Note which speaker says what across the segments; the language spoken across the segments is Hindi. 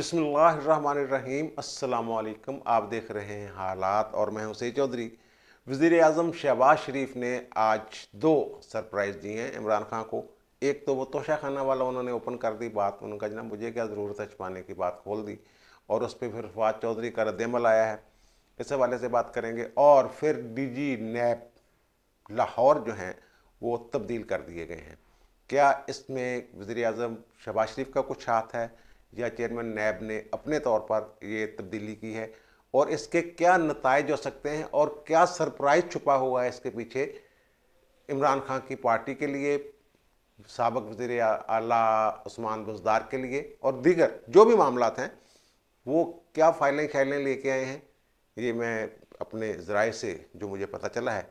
Speaker 1: बिसमीम अल्लाम आप देख रहे हैं हालात और मैं हुसैन चौधरी वज़ी अजम शहबाज शरीफ ने आज दो सरप्राइज़ दिए हैं इमरान खान को एक तो वो तोशा खाना वाला उन्होंने ओपन कर दी बात उनका जना मुझे क्या ज़रूरत है छुपाने की बात खोल दी और उस पर फिर फवाद चौधरी का रद्दमल आया है इस हवाले से बात करेंगे और फिर डी जी नैप लाहौर जो हैं वो तब्दील कर दिए गए हैं क्या इसमें वज़ी अजम शहबाज शरीफ का कुछ हाथ है या चेयरमैन नैब ने अपने तौर पर ये तब्दीली की है और इसके क्या नतज हो सकते हैं और क्या सरप्राइज छुपा हुआ है इसके पीछे इमरान खान की पार्टी के लिए सबक वजीर अला उस्मान के लिए और दीगर जो भी मामला हैं वो क्या फाइलें शाइलें लेके आए हैं ये मैं अपने ज़राए से जो मुझे पता चला है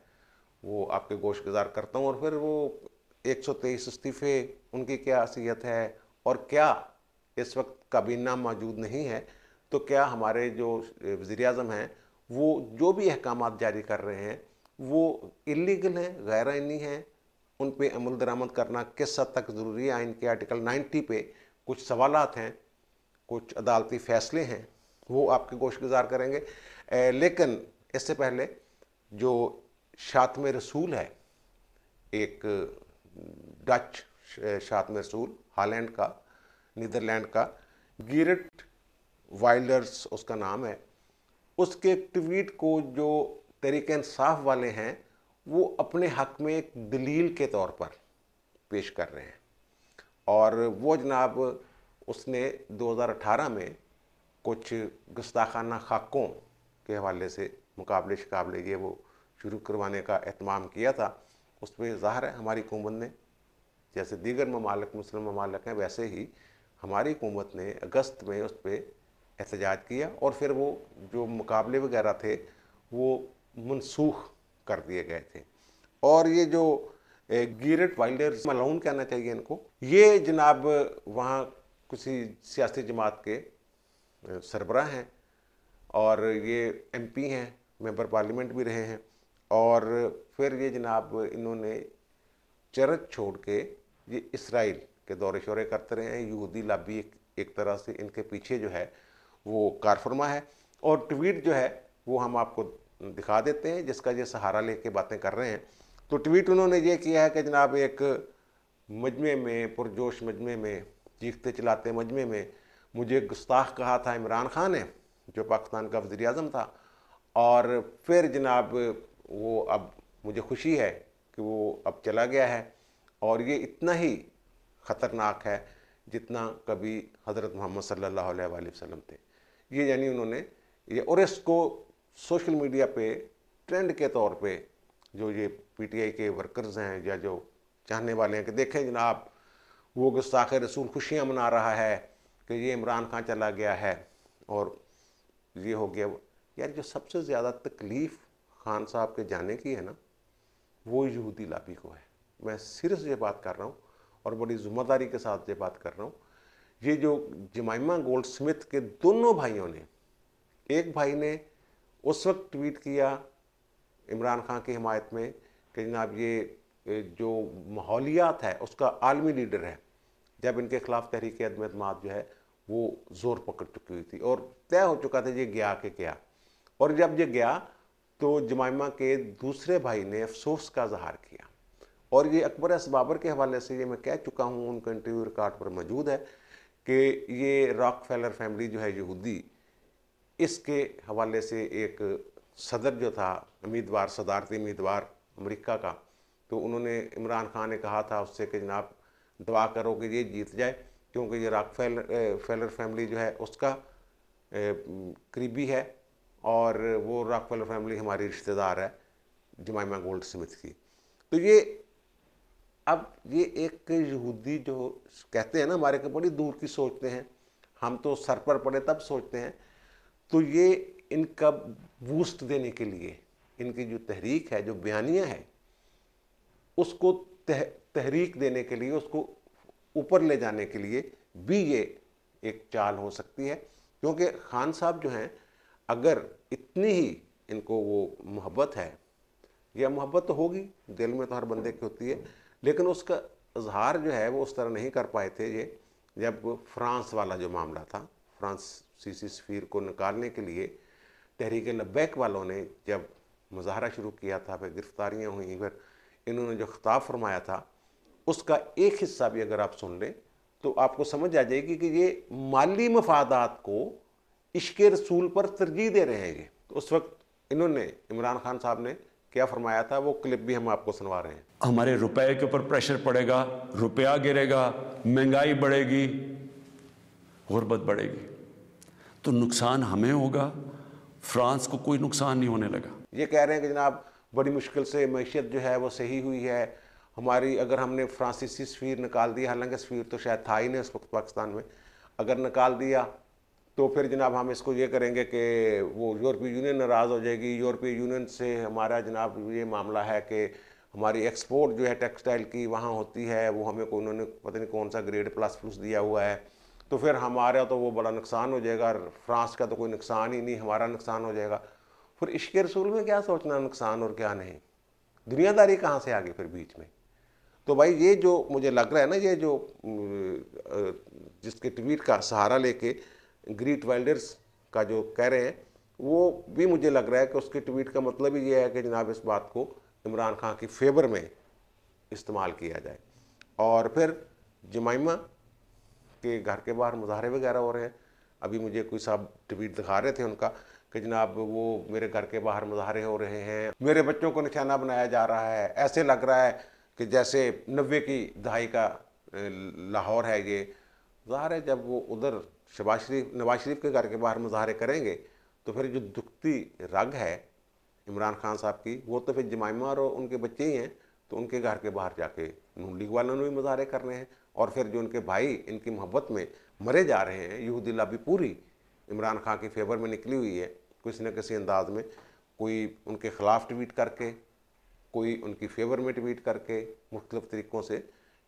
Speaker 1: वो आपके गोश गुजार करता हूँ और फिर वो 123 इस्तीफ़े उनकी क्या असीयत है और क्या इस वक्त काबीना मौजूद नहीं है तो क्या हमारे जो वज़ी अजम हैं वो जो भी अहकाम जारी कर रहे हैं वो इलीगल हैं गैर आइनी हैं उन पर अमल दरामद करना किस हद तक ज़रूरी है आइन के आर्टिकल 90 पे कुछ सवाल हैं कुछ अदालती फ़ैसले हैं वो आपके गोश गुजार करेंगे ए, लेकिन इससे पहले जो शातम रसूल है एक डच शातम रसूल हालैंड का नीदरलैंड का गिरट वाइल्डर्स उसका नाम है उसके ट्वीट को जो तरीक इंसाफ वाले हैं वो अपने हक में एक दलील के तौर पर पेश कर रहे हैं और वो जनाब उसने 2018 में कुछ गस्ताखाना खाकों के हवाले से मुकाबले शिकाबले ये वो शुरू करवाने का अहतमाम किया था उस पर ज़ाहिर है हमारी हुकूमत ने जैसे दीगर ममालक मुस्लिम ममालक हैं वैसे ही हमारी हुकूमत ने अगस्त में उस पर एहतजाज किया और फिर वो जो मुकाबले वगैरह थे वो मनसूख कर दिए गए थे और ये जो गिरट वाइल्डर मलाउन कहना चाहिए इनको ये जनाब वहाँ किसी सियासी जमात के सरबरा हैं और ये एमपी हैं मेंबर पार्लियामेंट भी रहे हैं और फिर ये जनाब इन्होंने चरच छोड़ के ये इसराइल के दौरे शौरे करते रहे हैं यहूदी लाबी एक, एक तरह से इनके पीछे जो है वो कारफरमा है और ट्वीट जो है वो हम आपको दिखा देते हैं जिसका ये सहारा लेके बातें कर रहे हैं तो ट्वीट उन्होंने ये किया है कि जनाब एक मजमे में पुरजोश मजमे में चीखते चलाते मजमे में मुझे गुस्ताख कहा था इमरान खान ने जो पाकिस्तान का वज़ी अजम था और फिर जनाब वो अब मुझे खुशी है कि वो अब चला गया है और ये इतना ही ख़तरनाक है जितना कभी हज़रत मोहम्मद सल्लल्लाहु अलैहि वसल्लम थे ये यानी उन्होंने ये और इसको सोशल मीडिया पे ट्रेंड के तौर पे जो ये पीटीआई के वर्कर्स हैं या जो चाहने वाले हैं कि देखें जनाब वो गुस्ताख रसूल खुशियाँ मना रहा है कि ये इमरान खान चला गया है और ये हो गया यार जो सबसे ज़्यादा तकलीफ़ खान साहब के जाने की है ना वो यहूदी लाबी को है मैं सीरियस ये बात कर रहा हूँ और बड़ी जिम्मेदारी के साथ ये बात कर रहा हूँ ये जो जमाइमा गोल्ड स्मिथ के दोनों भाइयों ने एक भाई ने उस वक्त ट्वीट किया इमरान खान की हमायत में कि जनाब ये जो माहौलियात है उसका आलमी लीडर है जब इनके खिलाफ तहरीक अदम अदमात जो है वो ज़ोर पकड़ चुकी हुई थी और तय हो चुका था ये गया कि क्या और जब ये गया तो जमाइमा के दूसरे भाई ने अफसोस का इजहार किया और ये अकबर एस बाबर के हवाले से ये मैं कह चुका हूँ उनका इंटरव्यू रिकॉर्ड पर मौजूद है कि ये रॉक फैलर फैमिली जो है यहूदी इसके हवाले से एक सदर जो था उम्मीदवार सदारती उम्मीदवार अमरीका का तो उन्होंने इमरान खान ने कहा था उससे कि जनाब दुआ करो कि ये जीत जाए क्योंकि ये रॉक फेलर फेलर फैमिली जो है उसका करीबी है और वो रॉक फैलर फैमिली हमारी रिश्तेदार है जमाइमा गोल्ड स्मिथ की तो ये अब ये एक यहूदी जो कहते हैं ना हमारे के बड़ी दूर की सोचते हैं हम तो सर पर पड़े तब सोचते हैं तो ये इनका बूस्ट देने के लिए इनकी जो तहरीक है जो बयानिया है उसको तह, तहरीक देने के लिए उसको ऊपर ले जाने के लिए भी ये एक चाल हो सकती है क्योंकि खान साहब जो हैं अगर इतनी ही इनको वो मोहब्बत है या मोहब्बत तो होगी दिल में तो हर बंदे की होती है लेकिन उसका इजहार जो है वो उस तरह नहीं कर पाए थे ये जब फ्रांस वाला जो मामला था फ्रांस सी सफ़ीर को निकालने के लिए तहरीक लबैक वालों ने जब मुजाहरा शुरू किया था फिर गिरफ्तारियाँ हुई फिर इन्होंने जो खिताब फरमाया था उसका एक हिस्सा भी अगर आप सुन लें तो आपको समझ आ जाएगी कि ये माली मफादात को इश्क रसूल पर तरजीह दे रहे हैं ये तो उस वक्त इन्होंने इमरान खान साहब ने क्या फरमाया था वो क्लिप भी हम आपको सुनवा रहे हैं हमारे रुपए के ऊपर प्रेशर पड़ेगा रुपया गिरेगा महंगाई बढ़ेगी गुर्बत बढ़ेगी तो नुकसान हमें होगा फ्रांस को कोई नुकसान नहीं होने लगा ये कह रहे हैं कि जनाब बड़ी मुश्किल से मीशत जो है वो सही हुई है हमारी अगर हमने फ्रांसीसी स्फीर निकाल दिया हालांकि स्फीर तो शायद था ही नहीं उस वक्त पाकिस्तान में अगर निकाल दिया तो फिर जनाब हम इसको ये करेंगे कि वो यूरोपीय यूनियन नाराज़ हो जाएगी यूरोपीय यूनियन से हमारा जनाब ये मामला है कि हमारी एक्सपोर्ट जो है टेक्सटाइल की वहाँ होती है वो हमें को उन्होंने पता नहीं कौन सा ग्रेड प्लस प्लस दिया हुआ है तो फिर हमारा तो वो बड़ा नुकसान हो जाएगा फ्रांस का तो कोई नुकसान ही नहीं हमारा नुकसान हो जाएगा फिर इश्क रसूल में क्या सोचना नुकसान और क्या नहीं दुनियादारी कहाँ से आ गई फिर बीच में तो भाई ये जो मुझे लग रहा है ना ये जो जिसके ट्वीट का सहारा लेके ग्रीट वेल्डर्स का जो कह रहे हैं वो भी मुझे लग रहा है कि उसके ट्वीट का मतलब ही ये है कि जनाब इस बात को इमरान खान की फेवर में इस्तेमाल किया जाए और फिर जमाइमा के घर के बाहर मुजाहरे वगैरह हो रहे हैं अभी मुझे कोई साहब ट्वीट दिखा रहे थे उनका कि जनाब वो मेरे घर के बाहर मुजाहरे हो रहे हैं मेरे बच्चों को निशाना बनाया जा रहा है ऐसे लग रहा है कि जैसे नब्बे की दहाई का लाहौर है ये ज़ाहिर है जब वो उधर शबाज शरीफ नवाज शरीफ के घर के बाहर मुजाहरे करेंगे तो फिर जो दुखती रग है इमरान खान साहब की वो तो फिर जमाइमा और उनके बच्चे ही हैं तो उनके घर के बाहर जाके नून लीग वालों ने भी मुजाहरे करने हैं और फिर जो उनके भाई इनकी मोहब्बत में मरे जा रहे हैं यहूदी लाबी पूरी इमरान खान के फेवर में निकली हुई है किसी न किसी अंदाज में कोई उनके ख़िलाफ़ ट्वीट करके कोई उनकी फेवर में ट्वीट करके मुख्तलिफ तरीक़ों से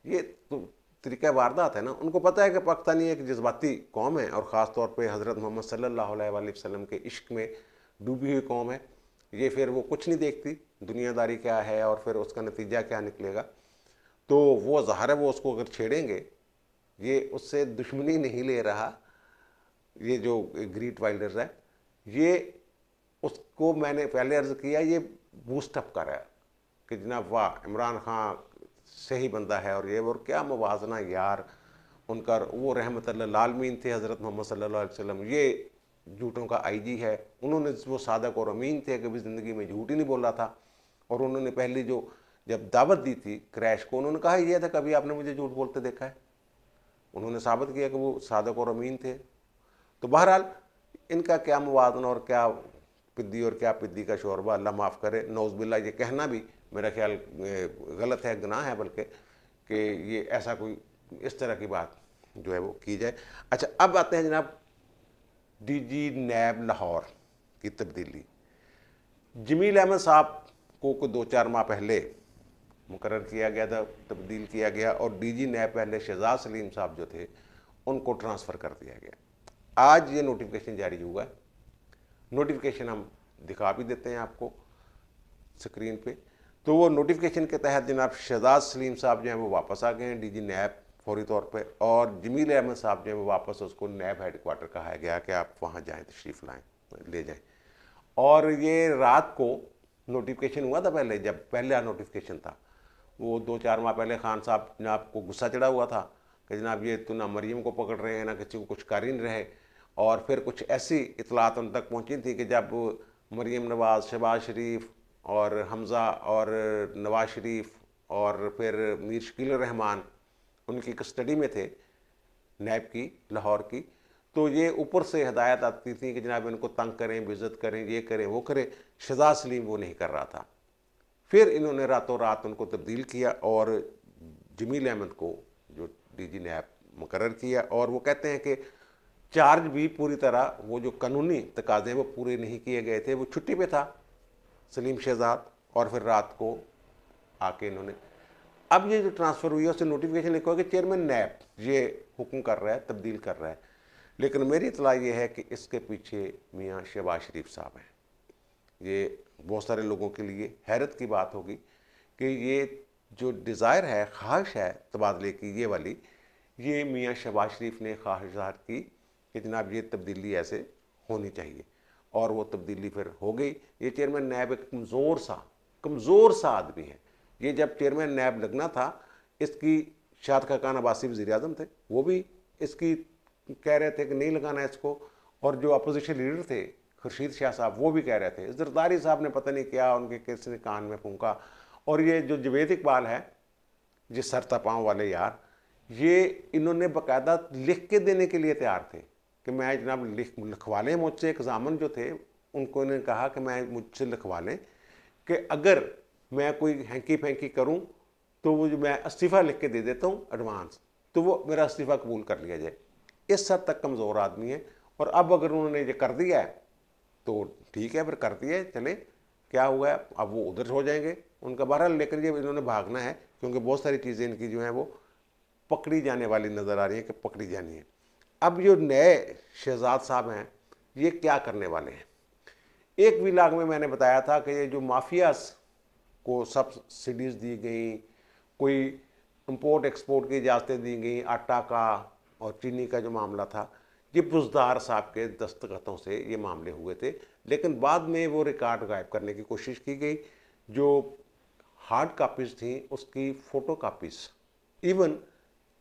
Speaker 1: ये तो तरीका वारदात है ना उनको पता है कि पाकिस्तानी एक जज्बाती कौम है और ख़ास तौर पर हज़रत मोहम्मद सल्ला वसम के इश्क में डूबी हुई कौम है ये फिर वो कुछ नहीं देखती दुनियादारी क्या है और फिर उसका नतीजा क्या निकलेगा तो वो ज़ाहर है वो उसको अगर छेड़ेंगे ये उससे दुश्मनी नहीं ले रहा ये जो ग्रीट वाइल्डर्स है ये उसको मैंने पहले अर्ज़ किया ये बूस्टअप कर रहा है कि जनाब वाह इमरान खान से ही बंदा है और ये और क्या मुजना यार उनका वो रहमत लालमीन थे हज़रत मोहम्मद सल्ला वसम ये झूठों का आईजी है उन्होंने वो सादक और अमीन थे कभी ज़िंदगी में झूठ ही नहीं बोला था और उन्होंने पहली जो जब दावत दी थी क्रैश को उन्होंने कहा यह था कभी आपने मुझे झूठ बोलते देखा है उन्होंने साबित किया कि वो सादक और अमीन थे तो बहरहाल इनका क्या मुजना और क्या पिद्दी और क्या पिद्दी का शोरबा अल्लाह माफ़ करे नौजबिल्ला ये कहना भी मेरा ख्याल गलत है गुनाह है बल्कि कि ये ऐसा कोई इस तरह की बात जो है वो की जाए अच्छा अब आते हैं जनाब डीजी नैब लाहौर की तब्दीली जमील अहमद साहब को को दो चार माह पहले मुकर किया गया था तब्दील किया गया और डीजी नैब पहले शहजाद सलीम साहब जो थे उनको ट्रांसफ़र कर दिया गया आज ये नोटिफिकेशन जारी हुआ है नोटिफिकेशन हम दिखा भी देते हैं आपको स्क्रीन पर तो वो नोटिफिकेशन के तहत जनाब शहजाद सलीम साहब जो हैं वो वापस आ गए हैं डी जी नैब फौरी तौर पर और जमील अहमद साहब जो हैं वो वापस उसको नैब हेड क्वार्टर कहा गया कि आप वहाँ जाएँ तशरीफ़ लाएँ ले जाएँ और ये रात को नोटिफिकेशन हुआ था पहले जब पहला नोटिफिकेशन था वो दो चार माह पहले खान साहब जनाब को गुस्सा चढ़ा हुआ था कि जनाब ये तो ना मरीम को पकड़ रहे हैं ना किसी को कुछ कर ही नहीं रहे और फिर कुछ ऐसी इतलात उन तक पहुँची थी कि जब मरीम नवाज शहबाज शरीफ और हमज़ा और नवाज़ शरीफ और फिर मीर शकील रहमान उनकी कस्टडी में थे नैब की लाहौर की तो ये ऊपर से हदायत आती थी कि जनाब इनको तंग करें बेज़त करें ये करें वो करें शजा सलीम वो नहीं कर रहा था फिर इन्होंने रातों रात उनको तब्दील किया और जमील अहमद को जो डी जी नैब मुकर किया और वो कहते हैं कि चार्ज भी पूरी तरह वो जो कानूनी तकाजे वो पूरे नहीं किए गए थे वो छुट्टी पे था सलीम शहजाद और फिर रात को आके इन्होंने अब ये जो ट्रांसफ़र हुई है उससे नोटिफिकेशन लिखा कि चेयरमैन नैब ये हुक्म कर रहा है तब्दील कर रहा है लेकिन मेरी इतला ये है कि इसके पीछे मियाँ शहबाज शरीफ साहब हैं ये बहुत सारे लोगों के लिए हैरत की बात होगी कि ये जो डिज़ायर है ख्वाहिश है तबादले की ये वाली ये मियाँ शहबाज शरीफ ने ख्वाहिशार की कि जनाब ये तब्दीली ऐसे होनी चाहिए और वो तब्दीली फिर हो गई ये चेयरमैन नैब एक कमज़ोर सा कमज़ोर सा आदमी है ये जब चेयरमैन नैब लगना था इसकी शाद खाकान अबासी वजीर अजम थे वो भी इसकी कह रहे थे कि नहीं लगाना इसको और जो अपोजिशन लीडर थे खुर्शीद शाह साहब वो भी कह रहे थे जरदारी साहब ने पता नहीं किया उनके किस ने कान में फूका और ये जो जवेद इकबाल है ये सरता पाँव वाले यार ये इन्होंने बाकायदा लिख के देने के लिए तैयार थे कि मैं जनाब लिख लिखवा लें मुझसे एक जामन जो थे उनको ने कहा कि मैं मुझसे लिखवा लें कि अगर मैं कोई हैंकी फेंकी करूं तो वो जो मैं इस्तीफ़ा लिख के दे देता हूं एडवांस तो वो मेरा इस्तीफ़ा कबूल कर लिया जाए इस हद तक कमज़ोर आदमी है और अब अगर उन्होंने ये कर दिया है तो ठीक है फिर कर दिया है चले क्या हुआ है अब वो उधर हो जाएंगे उनका बहरहाल लेकर ये इन्होंने भागना है क्योंकि बहुत सारी चीज़ें इनकी जो हैं वो पकड़ी जाने वाली नज़र आ रही हैं कि पकड़ी जानी है अब जो नए शहजाद साहब हैं ये क्या करने वाले हैं एक विलाग में मैंने बताया था कि ये जो माफियाज को सब्सिडीज़ दी गई कोई इम्पोर्ट एक्सपोर्ट की इजाज़तें दी गई आटा का और चीनी का जो मामला था ये बुजदार साहब के दस्तखतों से ये मामले हुए थे लेकिन बाद में वो रिकॉर्ड गायब करने की कोशिश की गई जो हार्ड कापीज़ थी उसकी फ़ोटो कापीज़ इवन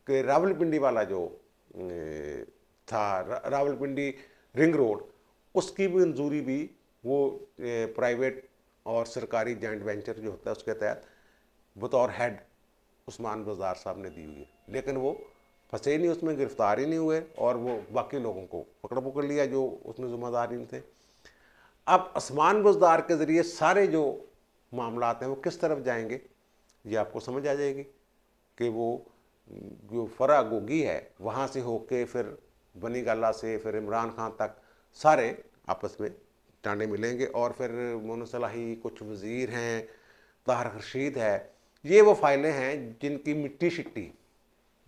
Speaker 1: के रावलपिंडी वाला जो था रावलपिंडी रिंग रोड उसकी भी मंजूरी भी वो प्राइवेट और सरकारी जॉइंट वेंचर जो होता है उसके तहत बतौर हेड उस्मान बाजार साहब ने दी हुई है लेकिन वो फंसे नहीं उसमें गिरफ्तार ही नहीं हुए और वो बाकी लोगों को पकड़ पकड़ लिया जो उसमें नहीं थे अब आसमान बजदार के ज़रिए सारे जो मामला हैं वो किस तरफ जाएंगे ये आपको समझ आ जाएगी कि वो जो फरा गोगी है वहाँ से होके फिर बनी गाला से फिर इमरान खान तक सारे आपस में टाँडे मिलेंगे और फिर मोन कुछ वज़ीर हैं ताहर रशीद है ये वो फाइलें हैं जिनकी मिट्टी शिट्टी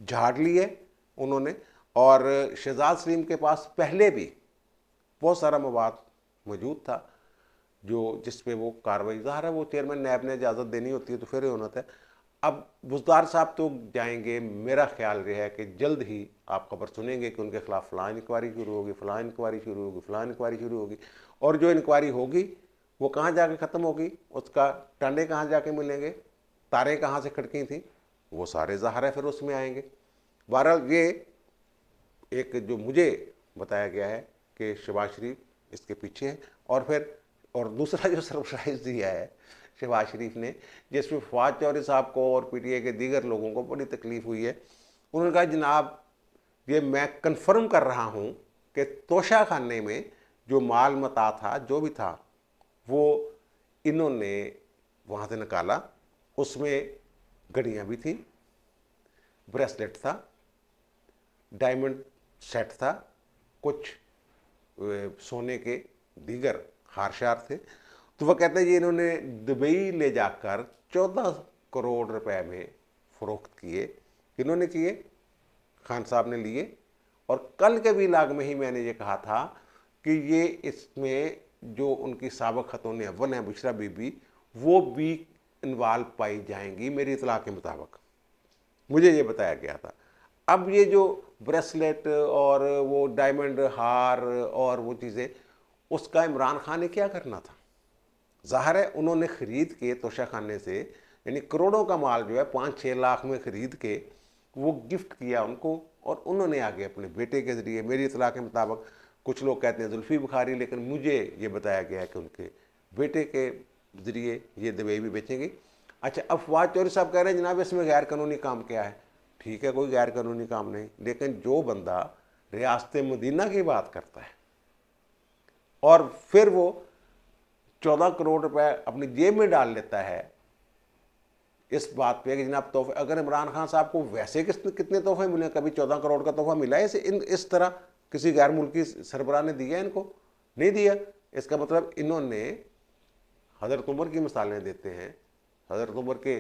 Speaker 1: झाड़ ली है उन्होंने और शहजाद सलीम के पास पहले भी बहुत सारा मवाद मौजूद था जो जिस पे वो कार्रवाई ज़ाहिर है वो चेयरमैन नैब ने इजाज़त देनी होती है तो फिर होना था अब बुजदार साहब तो जाएंगे मेरा ख्याल यह है कि जल्द ही आप खबर सुनेंगे कि उनके खिलाफ फ़लाँ इंक्वायरी शुरू होगी फ़लाँ इंक्वायरी शुरू होगी फ़लाँ इंक्वायरी शुरू होगी और जो इंक्वायरी होगी वो कहाँ जाके ख़त्म होगी उसका टांडे कहाँ जाके मिलेंगे तारे कहाँ से खड़की थी वो सारे ज़ाहर है फिर उसमें आएंगे बहरहाल ये एक जो मुझे बताया गया है कि शबाज शरीफ इसके पीछे है और फिर और दूसरा जो सरप्राइज़ दिया है शहबाज शरीफ ने जिसमें फवाद चौधरी साहब को और पी टी आई के दीगर लोगों को बड़ी तकलीफ़ हुई है उन्होंने कहा जनाब ये मैं कन्फर्म कर रहा हूँ कि तोशा खाने में जो माल मता था जो भी था वो इन्होंने वहाँ से निकाला उसमें घड़ियाँ भी थी ब्रेसलेट था डायमंड सेट था कुछ सोने के दीगर हारशार थे तो वह कहते हैं जी इन्होंने दुबई ले जाकर चौदह करोड़ रुपए में फ़रोख्त किए इन्होंने किए खान साहब ने लिए और कल के भी लाग में ही मैंने ये कहा था कि ये इसमें जो उनकी सबक ने अव्वल हैं बुशरा बीबी वो भी इन्वाल्व पाई जाएंगी मेरी इतला के मुताबिक मुझे ये बताया गया था अब ये जो ब्रेसलेट और वो डायमंड हार और वो चीज़ें उसका इमरान खान ने क्या करना था ज़ाहिर है उन्होंने ख़रीद के तोशा खाने से यानी करोड़ों का माल जो है पाँच छः लाख में ख़रीद के वो गिफ्ट किया उनको और उन्होंने आगे अपने बेटे के ज़रिए मेरी इतला के मुताबिक कुछ लोग कहते हैं जुल्फ़ी बुखारी लेकिन मुझे ये बताया गया है कि उनके बेटे के ज़रिए ये दवाई भी बेचेंगे अच्छा अफवाज चौरी साहब कह रहे हैं जनाब इसमें गैर कानूनी काम क्या है ठीक है कोई गैर कानूनी काम नहीं लेकिन जो बंदा रियासत मदीना की बात करता है और फिर वो चौदह करोड़ रुपए अपनी जेब में डाल लेता है इस बात पे कि जनाब तोहफे अगर इमरान खान साहब को वैसे किस कितने तोहफे मिले कभी चौदह करोड़ का तोहफा मिला है इसे इन इस तरह किसी गैर मुल्की सरबराह ने दिया इनको नहीं दिया इसका मतलब इन्होंने हज़रत उमर की मिसालें देते हैं हज़रत उमर के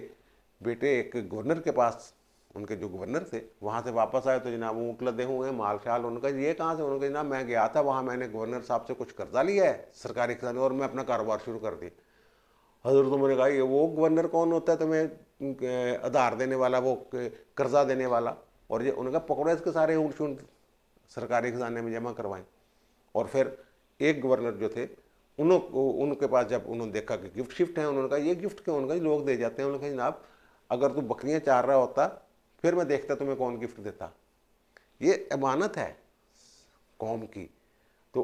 Speaker 1: बेटे एक गवर्नर के पास उनके जो गवर्नर थे वहाँ से वापस आए तो जनाब वो मुकलदे हुए हैं माल शाल उनका ये कहाँ से उनका जनाब मैं गया था वहाँ मैंने गवर्नर साहब से कुछ कर्जा लिया है सरकारी खजाने और मैं अपना कारोबार शुरू कर दिया हजरत तो मैंने कहा ये वो गवर्नर कौन होता है तुम्हें आधार देने वाला वो कर्जा देने वाला और ये उनका पकड़ो इसके सारे ऊँट शूट सरकारी खजाने में जमा करवाएं और फिर एक गवर्नर जो थे उनके पास जब उन्होंने देखा कि गिफ्ट शिफ्ट है उन्होंने कहा ये गिफ्ट क्यों उनका लोग दे जाते हैं उन्होंने कहा जनाब अगर तू बकरियाँ चार रहा होता फिर मैं देखता तुम्हें कौन गिफ्ट देता ये अमानत है कौम की तो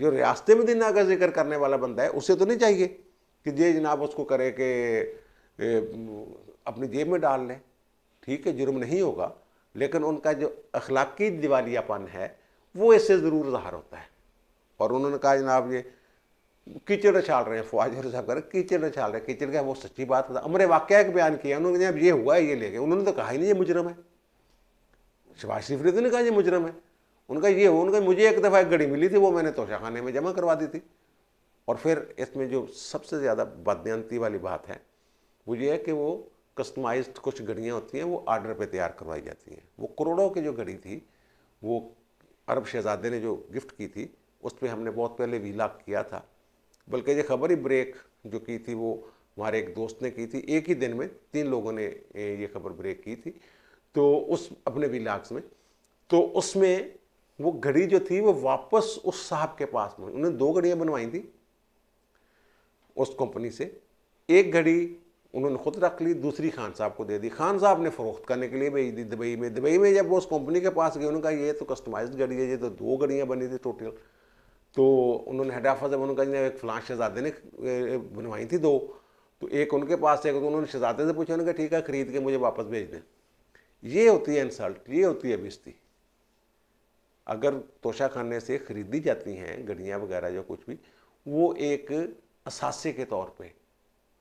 Speaker 1: जो रियासते में दिन का जिक्र करने वाला बंदा है उसे तो नहीं चाहिए कि ये जनाब उसको करे कि अपनी जेब में डाल लें ठीक है जुर्म नहीं होगा लेकिन उनका जो अखलाकी दिवालियापन है वो इससे ज़रूर ज़ाहर होता है और उन्होंने कहा जनाब ये कीचड़ उछाल रहे हैं फौज और साहब कह रहे कीचड़ उछाल रहे हैं कीचड़ का वो सच्ची बात बता अमरे वाक्य एक बयान किया उन्होंने अब ये हुआ है ये लेके उन्होंने तो कहा ही नहीं ये मुजरम है शबाज शरीफ ने तो नहीं कहा ये मुजरम है उनका ये हो उनका मुझे एक दफ़ा एक घड़ी मिली थी वो मैंने तोशा खाने में जमा करवा दी थी और फिर इसमें जो सबसे ज़्यादा बदनती वाली बात है वो ये है कि वो कस्टमाइज कुछ घड़ियाँ होती हैं वो आर्डर पर तैयार करवाई जाती हैं वो करोड़ों की जो घड़ी थी वो अरब शहजादे ने जो गिफ्ट की थी उस पर हमने बहुत पहले भी लाख किया था बल्कि ये खबर ही ब्रेक जो की थी वो हमारे एक दोस्त ने की थी एक ही दिन में तीन लोगों ने ये खबर ब्रेक की थी तो उस अपने विलाग्स में तो उसमें वो घड़ी जो थी वो वापस उस साहब के पास में उन्होंने दो घड़ियाँ बनवाई थी उस कंपनी से एक घड़ी उन्होंने खुद रख ली दूसरी खान साहब को दे दी खान साहब ने फ़रोख्त करने के लिए भेज दी दुबई में दुबई में जब वो उस कंपनी के पास गए उन्होंने कहा ये तो कस्टमाइज्ड घड़ी है ये तो दो घड़ियाँ बनी थी टोटल तो उन्होंने हेड ऑफ जब उन्होंने एक फलां शहजादे ने बनवाई थी दो तो एक उनके पास एक उन्होंने शहजादे से पूछा उन्होंने ठीक है ख़रीद के मुझे वापस भेज दें ये होती है इंसल्ट ये होती है बिस्ती अगर तोशा खाने से ख़रीदी जाती हैं गड़ियाँ वगैरह जो कुछ भी वो एक असासे के तौर पे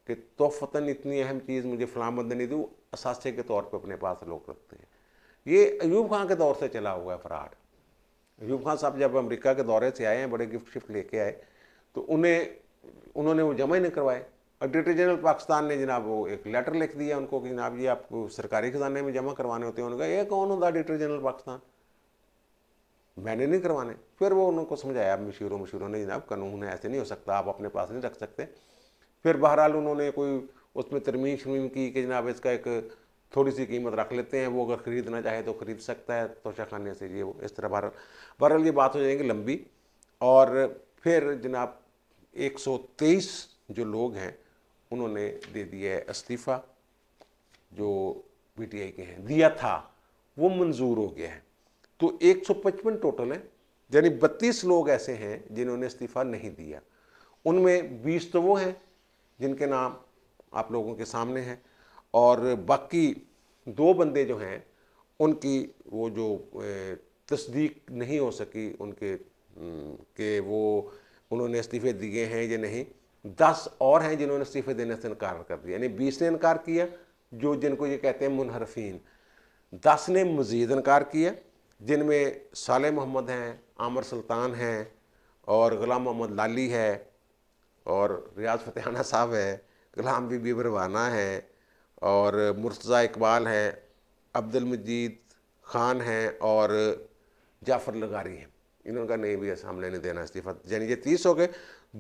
Speaker 1: कि तोहफ़ता इतनी अहम चीज़ मुझे फ़लाम बंद नहीं दी वो असासे के तौर पे अपने पास लोग रखते हैं ये अयूब खां के दौर से चला हुआ है फ्राड यूब खान साहब जब अमेरिका के दौरे से आए हैं बड़े गिफ्ट शिफ्ट लेके आए तो उन्हें उन्होंने वो जमा ही नहीं करवाए ऑडिटर जनरल पाकिस्तान ने जनाब वो एक लेटर लिख दिया उनको कि जनाब ये आप सरकारी खजाने में जमा करवाने होते हैं उन्होंने कहा ये कौन होता एडिटर जनरल पाकिस्तान मैंने नहीं करवाने फिर वो उनको समझाया मशहूरों मशहूरों ने जनाब कानून है ऐसे नहीं हो सकता आप अपने पास नहीं रख सकते फिर बहरहाल उन्होंने कोई उसमें तरमीम शरमीम की कि जनाब इसका एक थोड़ी सी कीमत रख लेते हैं वो अगर ख़रीदना चाहे तो ख़रीद सकता है तोशाखाने से ये इस तरह बहरल बहरल ये बात हो जाएंगी लंबी और फिर जनाब 123 जो लोग हैं उन्होंने दे दिया है इस्तीफ़ा जो पीटीआई के हैं दिया था वो मंजूर हो गया है तो 155 टोटल हैं यानी बत्तीस लोग ऐसे हैं जिन्होंने इस्तीफ़ा नहीं दिया उनमें बीस तो वो हैं जिनके नाम आप लोगों के सामने हैं और बाकी दो बंदे जो हैं उनकी वो जो तस्दीक नहीं हो सकी उनके के वो उन्होंने इस्तीफ़े दिए हैं या नहीं दस और हैं जिन्होंने इस्तीफ़े देने से इनकार कर दिया यानी बीस ने इनकार किया जो जिनको ये कहते हैं मुनहरफीन दस ने मज़ीद इनकार किया जिनमें साल मोहम्मद हैं आमर सुल्तान हैं और गुलाम मोहम्मद लाली है और रियाज फतेहाना साहब है गुलाम बीबी बरवाना है और मुर्तज़ा इकबाल हैं अब्दुल मजीद खान हैं और जाफ़र लगारी हैं इनका नहीं भी हमने नहीं देना इस्तीफ़ा यानी ये तीस हो गए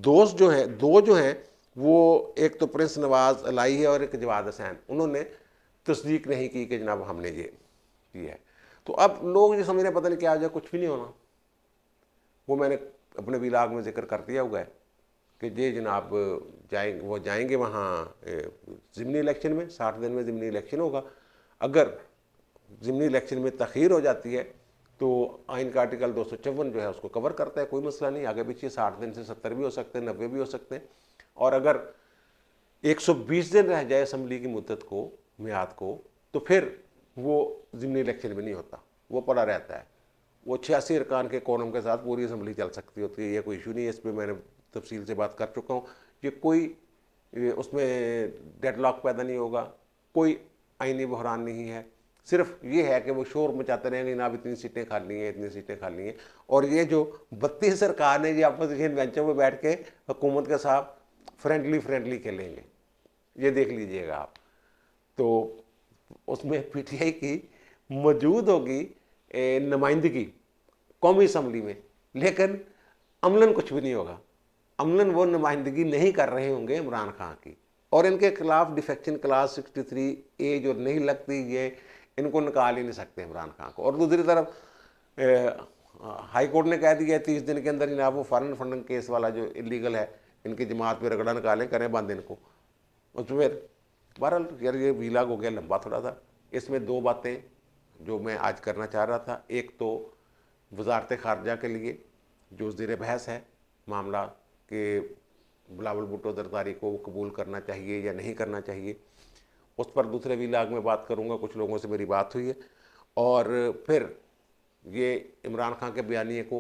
Speaker 1: दोस्त जो हैं दो जो हैं वो एक तो प्रिंस नवाज अलाई है और एक जवाद हसैन उन्होंने तस्दीक नहीं की कि जनाब हमने ये किया है तो अब लोग ये समझ रहे पता नहीं क्या हो जाए कुछ भी नहीं होना वो मैंने अपने विलाग में जिक्र कर दिया हुआ है कि जी जनाब जाएंगे वो जाएंगे वहाँ ज़मनी इलेक्शन में साठ दिन में ज़मनी इलेक्शन होगा अगर ज़मनी इलेक्शन में तखीर हो जाती है तो आइन का आर्टिकल दो जो है उसको कवर करता है कोई मसला नहीं आगे पीछे साठ दिन से सत्तर भी हो सकते हैं नब्बे भी हो सकते हैं और अगर 120 दिन रह जाए असम्बली की मुद्दत को म्याद को तो फिर वो ज़मनी इलेक्शन में नहीं होता वो पड़ा रहता है वो छियासी अरकान के कॉनम के साथ पूरी असम्बली चल सकती होती है ये कोई इशू नहीं है इस पर मैंने तफसील से बात कर चुका हूँ ये कोई उसमें डेडलॉक पैदा नहीं होगा कोई आइनी बहरान नहीं है सिर्फ ये है कि वो शोर मचाते रहेंगे जनाब इतनी सीटें खाली हैं इतनी सीटें खाली हैं और ये जो बत्तीस सरकार ने ये अपोजिशन बेंचों पर बैठ के हुकूमत के साथ फ्रेंडली फ्रेंडली खेलेंगे ये देख लीजिएगा आप तो उसमें पीटीआई की मौजूद होगी नुमाइंदगी कौमी असम्बली में लेकिन अमलन कुछ भी नहीं होगा अमलन वो नुमाइंदगी नहीं कर रहे होंगे इमरान खान की और इनके खिलाफ डिफेक्शन क्लास 63 ए जो नहीं लगती ये इनको निकाल ही नहीं सकते इमरान खान को और दूसरी तरफ हाईकोर्ट ने कह दिया तीस दिन के अंदर जनाब वो फॉरन फंडिंग केस वाला जो इलीगल है इनकी जमात पर रगड़ा निकालें करें बंद इनको उसमें बहरहाल यार ये वीलाग हो गया लंबा थोड़ा था इसमें दो बातें जो मैं आज करना चाह रहा था एक तो वजारत खारजा के लिए जो ज़र बहस है मामला कि बिलावल भुट्टो जरदारी को कबूल करना चाहिए या नहीं करना चाहिए उस पर दूसरे विलाग में बात करूँगा कुछ लोगों से मेरी बात हुई है और फिर ये इमरान खान के बयानी को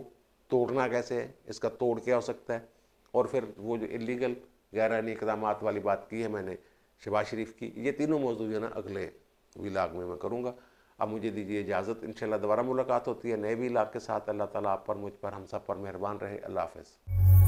Speaker 1: तोड़ना कैसे है इसका तोड़ क्या हो सकता है और फिर वो जो इलीगल गैरानी इकदाम वाली बात की है मैंने शबाज शरीफ की ये तीनों मौजू जो है ना अगले विलाग में मैं करूँगा अब मुझे दीजिए इजाज़त इन दोबारा मुलाकात होती है नए विलाग के साथ अल्लाह ताला आप पर मुझ पर हम सब पर मेहरबान रहे अल्लाह हाफ़